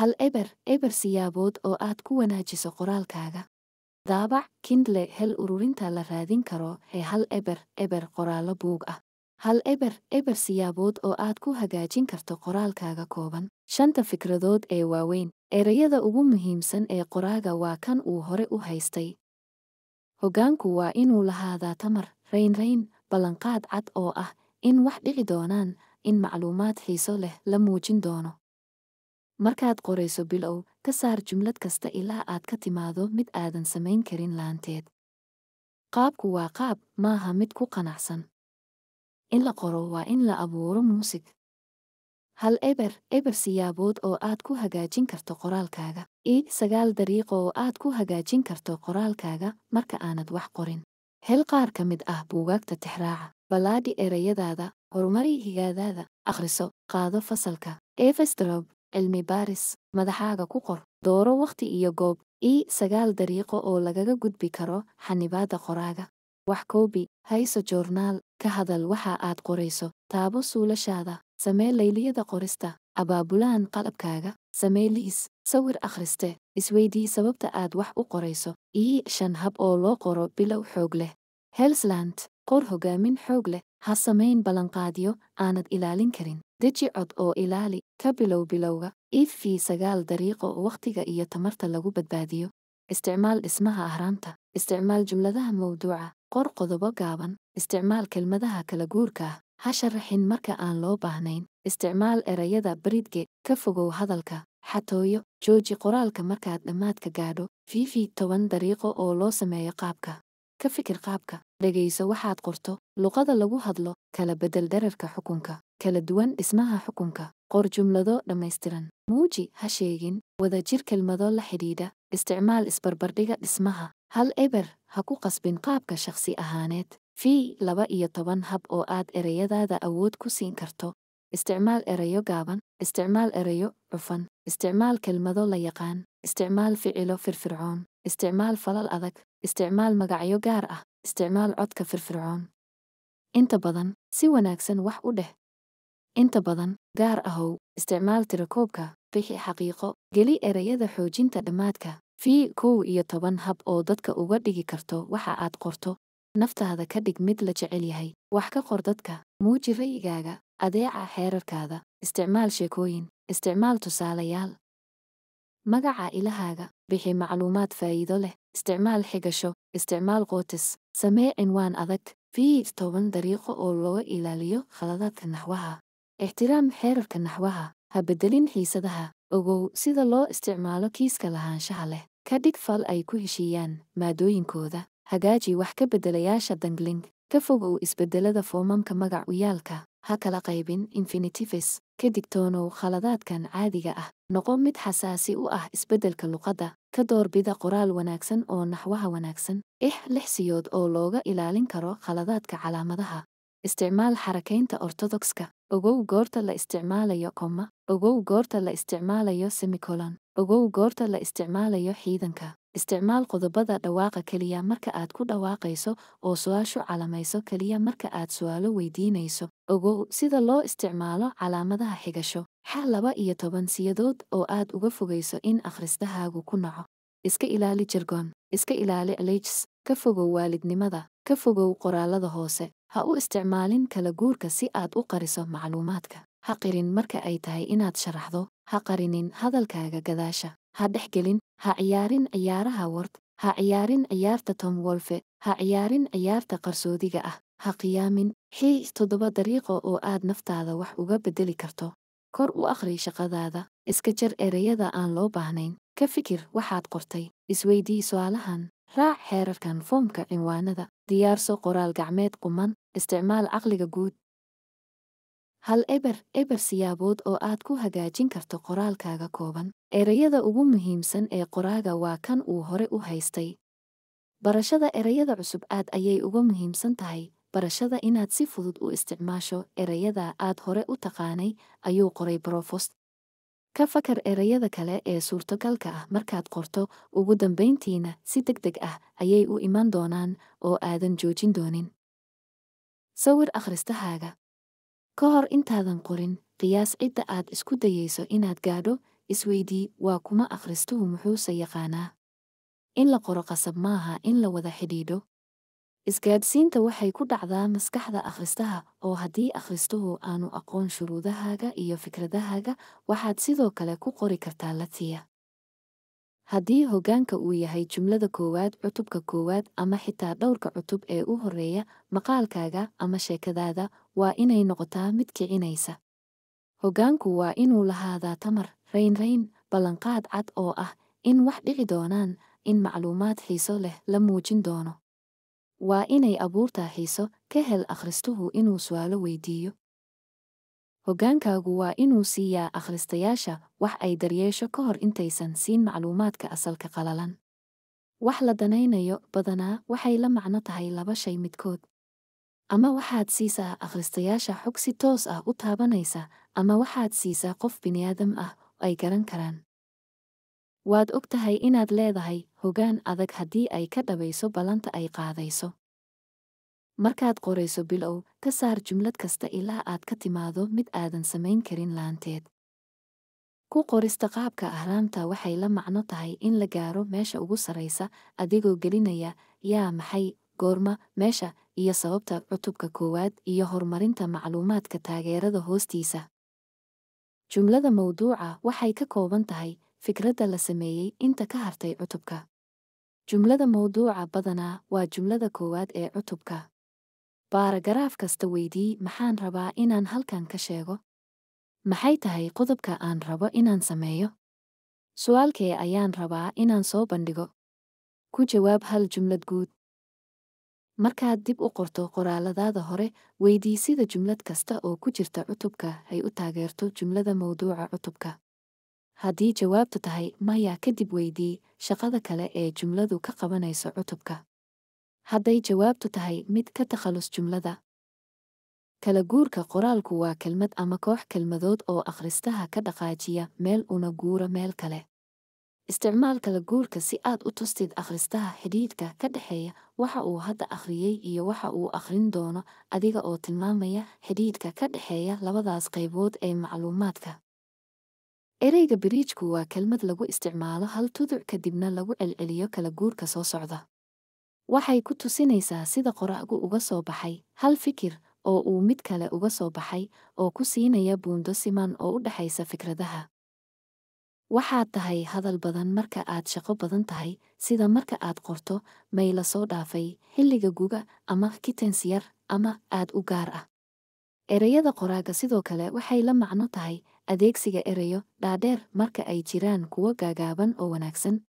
hal eber eber siyaabood oo aad ku wanaajiso qoraalkaaga daabac kindle hel ururinta la raadin karo ee hal eber eber qoraallo buug ah hal eber eber siyaabood oo aad ku hagaajin karto qoraalkaaga kooban shanta fikradood ee waaweyn erayada ugu muhiimsan ee qoraaga waa kan uu hore u haystay hoggaanku waa inuu lahaadaa tamar raynrayn ballanqaad cad oo ah in wax dhici doonaan in macluumaad xiiso leh la muujin doono markaad qorayso bilow ka saar jumlad kasta ilaa aad ka timaado mid aadan samayn karin laanteed qaabku waa qaab maaha mid ku qanacsan in la qoro waa in la abuuro muusig hal eber eber siyaabood oo aad ku hagaajin karto qoraalkaaga i sagaal dariiqo oo aad ku hagaajin karto qoraalkaaga marka aanad wax qorin hel qaar ka mid ah buugaagta tixraaca ballaadhi erayadaada horumari higaadaada akhriso qaado fasalka efesdrob cilmi-baaris, madaxaaga ku qor dooro wakhti iyo goob ii sagaal dariiqo oo lagaga gudbi karo xanibaadda qoraaga wax koobi hayso joornaal ka hadal waxa aad qorayso taabo suulashaada samee layliyada qorista abaabulaan qalabkaaga samee liis sawir akhriste isweydii sababta aad wax u qorayso ii shan hab oo loo qoro bilow xoog leh helsland qor hogaamin xoog leh ha samayn ballanqaadyo aanad ilaalin karin Deji cod oo ilaali ka bilow bilowga. Iifii sagaal dariiqo wakhtiga iyo tamarta lagu badbaadiyo. Isticmaal dhismaha ahraamta. Isticmaal jumladaha mawduuca. Qor qodobo gaaban. Isticmaal kelmadaha kala guurka ah. Ha sharaxin marka aan loo baahnayn. Isticmaal erayada baridge. Ka fogow hadalka. Xatooyo. Jooji qoraalka markaad dhammaadka gaadho. Fiifi toban dariiqo oo loo sameeyo qaabka. Ka fikir qaabka, dhegayso waxaad qorto, luqada lagu hadlo, kala bedel dhererka xukunka, kala duwan dhismaha xukunka, qor jumlado dhammaystiran, muuji, ha sheegin, wada jir kelmado la xidhiidha, isticmaal isbarbardhiga dhismaha, hal eber, ha ku qasbin qaabka shakhsi ahaaneed. Fii laba iyo toban hab oo aad erayadaada awood ku siin karto. Isticmaal erayo gaaban, isticmaal erayo cufan, isticmaal kelmado la yaqaan, isticmaal ficilo firfircoon, isticmaal falal adag, Isticmaal magacyo gaar ah. Isticmaal codka firfircoon. Inta badan, si wanaagsan wax u dheh. Inta badan, gaar ahow, isticmaal tirakoobka, bixi xaqiiqo, geli ereyada xoojinta dhammaadka. Fii kow iyo toban hab oo dadka uga dhigi karto waxa aad qorto. Naftaada ka dhig mid la jecel yahay. Wax ka qor dadka, muuji ra'yigaaga, adeeca xeerarkaada, isticmaal sheekooyin, isticmaal tusaalayaal. Magaca ilahaaga, bixi macluumaad isticmaal xigasho isticmaal qootis samee cinwaan adag fii toban dariiqo oo looga ilaaliyo khaladaadka naxwaha ixtiraam xeerarka naxwaha ha beddelin xiisadaha ogow sida loo isticmaalo kiiska lahaanshaha leh ka dhig fal ay ku heshiiyaan maadooyinkooda hagaaji wax ka beddelayaasha dangling Ka fogow isbeddellada foomamka magac-uyaalka, ha kala qaybin infinitives, ka digtoonow khaladaadkan caadiga ah, noqo mid xasaasi u ah isbeddelka luqadda, ka doorbida qoraal wanaagsan oo naxwaha wanaagsan, ix lix siyood oo looga ilaalin karo khaladaadka calaamadaha. Isticmaal xarakaynta ortodokska. Ogow goorta la isticmaalayo koma Ogow goorta la isticmaalayo semicolon. Ogow goorta la isticmaalayo xiidanka. Isticmaal qodobada dhawaaqa keliya marka aad ku dhawaaqayso oo su-aashu calamayso keliya marka aad su'aalo weydiinayso. Ogow sida loo isticmaalo calaamadaha xigasho. Xal laba iyo toban siyadood oo aad uga fogayso in akhristahaagu ku naco. Iska ilaali jargon. Iska ilaali allergies. Ka fogow waalidnimada. Ka fogow qoraallada hoose. Ha u isticmaalin kala guurka si aad u qariso macluumaadka. Ha qirin marka ay tahay inaad sharaxdo. Ha qarinin hadalkaaga gadaasha ha dhex gelin ha ciyaarin ciyaaraha ward, ha ciyaarin ciyaarta Tom Wolfe, ha ciyaarin ciyaarta qarsoodiga ah, ha qiyaamin, xii toddoba dariiqo oo aad naftaada wax uga beddeli karto. Kor u akhri shaqadaada, iska jar ereyada aan loo baahnayn, ka fikir waxaad qortay, isweydii su'aalahan, raac xeerarkan foomka cinwaanada, diyaarso qoraal gacmeed quman, isticmaal caqliga guud, hal eber eber siyaabood oo aad ku hagaajin karto qoraalkaaga kooban ereyada ugu muhiimsan ee qoraaga waa kan uu hore u haystay barashada ereyada cusub aad ayay uga muhiimsan tahay barashada inaad si fudud u isticmaasho ereyada aad hore u taqaanay ayuu qoray brofost ka fakar ereyada kale ee suurtogalka ah markaad qorto ugu dambayntiina si deg deg ah ayay u iman doonaan oo aadan joojin doonin sawir akhristahaaga ka hor intaadan qorin qiyaas cidda aad isku dayayso inaad gaadho isweydii waa kuma akhristuhu muxuuse yaqaanaa in la qoro qasab maaha in la wada xidhiidho isgaadhsiinta waxay ku dhacdaa maskaxda akhristaha oo haddii akhristuhu aanu aqoon shuruudahaaga iyo fikradahaaga waxaad sidoo kale ku qori kartaa latiya haddii hoggaanka uu yahay jumlada koowaad cutubka koowaad ama xitaa dhowrka cutub ee u horreeya maqaalkaaga ama sheekadaada waa inay noqotaa mid kicinaysa hoggaanku waa inuu lahaadaa tamar raynrayn ballanqaad cad oo ah in wax dhici doonaan in macluumaad xiiso leh la muujin doono waa inay abuurtaa xiiso ka hel akhristuhu inuu su'aalo weydiiyo Hoggaankaagu waa inuu siiyaa akhristayaasha wax ay daryeesho ka hor intaysan siin macluumaadka asalka qalalan. Wax la danaynayo badanaa waxay la macno tahay laba shay midkood. Ama waxaad siisaa akhristayaasha xog si toos ah u taabanaysa, ama waxaad siisaa qof bini'aadam ah oo ay garan karaan. Waad og tahay inaad leedahay hoggaan adag haddii ay ka dhabayso ballanta ay qaadayso markaad qorayso bilow ka saar jumlad kasta ilaa aad ka timaado mid aadan samayn karin laanteed ku qorista qaabka ahraamta waxay la macno tahay in la gaaro meesha ugu sarraysa adigoo gelinaya yaa maxay goorma meesha iyo sababta cutubka koowaad iyo horumarinta macluumaadka taageerada hoostiisa jumlada mawduuca waxay ka kooban tahay fikradda la sameeyey inta ka hartay cutubka jumlada mawduuca badanaa waa jumlada koowaad ee cutubka baaragaraaf kasta weydii maxaan rabaa inaan halkan ka sheego maxay tahay qodobka aan rabo inaan sameeyo su'aalkee ayaan rabaa inaan soo bandhigo ku jawaab hal jumlad guud markaad dib u qorto qoraalladaada hore weydii sida jumlad kasta oo ku jirta cutubka ay u taageerto jumlada mawduuca cutubka haddii jawaabtu tahay maya kadib weydii shaqada kale ee jumladu ka qabanayso cutubka hadday jawaabtu tahay mid ka takhallus jumlada kala guurka qoraalku waa kelmad ama koox kelmadood oo akhristaha ka dhaqaajiya meel una guura meel kale isticmaal kala guurka si aad u tustid akhristaha xidhiidhka ka dhexeeya waxa uu hadda akhriyey iyo waxa uu akhrin doono adiga oo tilmaamaya xidhiidhka ka dhexeeya labadaas qaybood ee macluumaadka ereyga biriijku waa kelmad lagu isticmaalo hal tuduc kadibna lagu celceliyo kala guurka soo socda waxay ku tusinaysaa sida qoraagu uga soo baxay hal fikir oo uu mid kale uga soo baxay oo ku siinaya buundo siman oo u dhexaysa fikradaha waxaad tahay hadal badan marka aad shaqo badan tahay sida marka aad qorto may la soo dhaafay xilliga guga ama kitens yar ama aad u gaar ah ereyada qoraaga sidoo kale waxay la macno tahay adeegsiga erayo dhaadheer marka ay jiraan kuwo gaagaaban oo wanaagsan